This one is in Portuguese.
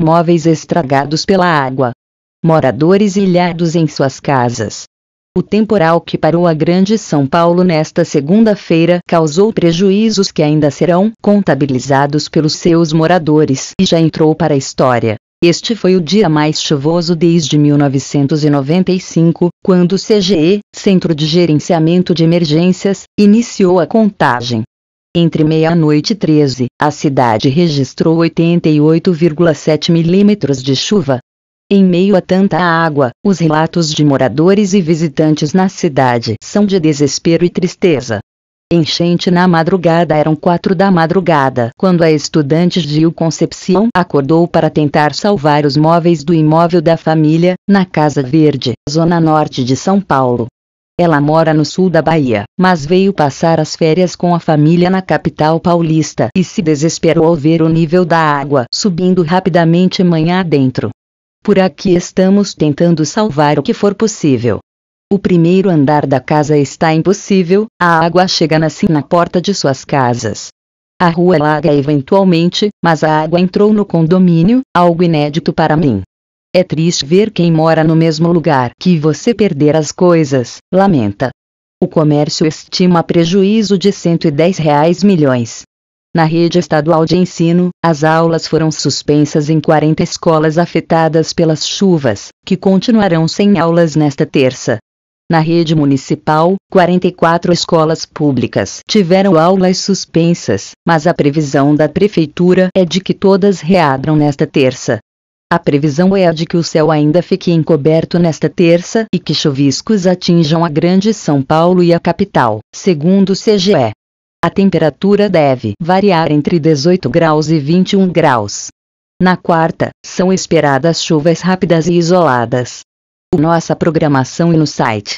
móveis estragados pela água, moradores ilhados em suas casas. O temporal que parou a Grande São Paulo nesta segunda-feira causou prejuízos que ainda serão contabilizados pelos seus moradores e já entrou para a história. Este foi o dia mais chuvoso desde 1995, quando o CGE, Centro de Gerenciamento de Emergências, iniciou a contagem. Entre meia-noite e 13, a cidade registrou 88,7 milímetros de chuva. Em meio a tanta água, os relatos de moradores e visitantes na cidade são de desespero e tristeza. Enchente na madrugada eram quatro da madrugada, quando a estudante Gil Concepcion acordou para tentar salvar os móveis do imóvel da família, na Casa Verde, zona norte de São Paulo. Ela mora no sul da Bahia, mas veio passar as férias com a família na capital paulista e se desesperou ao ver o nível da água subindo rapidamente manhã adentro. Por aqui estamos tentando salvar o que for possível. O primeiro andar da casa está impossível, a água chega assim na porta de suas casas. A rua larga eventualmente, mas a água entrou no condomínio, algo inédito para mim. É triste ver quem mora no mesmo lugar que você perder as coisas, lamenta. O comércio estima prejuízo de R$ 110 reais milhões. Na rede estadual de ensino, as aulas foram suspensas em 40 escolas afetadas pelas chuvas, que continuarão sem aulas nesta terça. Na rede municipal, 44 escolas públicas tiveram aulas suspensas, mas a previsão da prefeitura é de que todas reabram nesta terça. A previsão é a de que o céu ainda fique encoberto nesta terça e que chuviscos atinjam a Grande São Paulo e a capital, segundo o CGE. A temperatura deve variar entre 18 graus e 21 graus. Na quarta, são esperadas chuvas rápidas e isoladas. Nossa programação e no site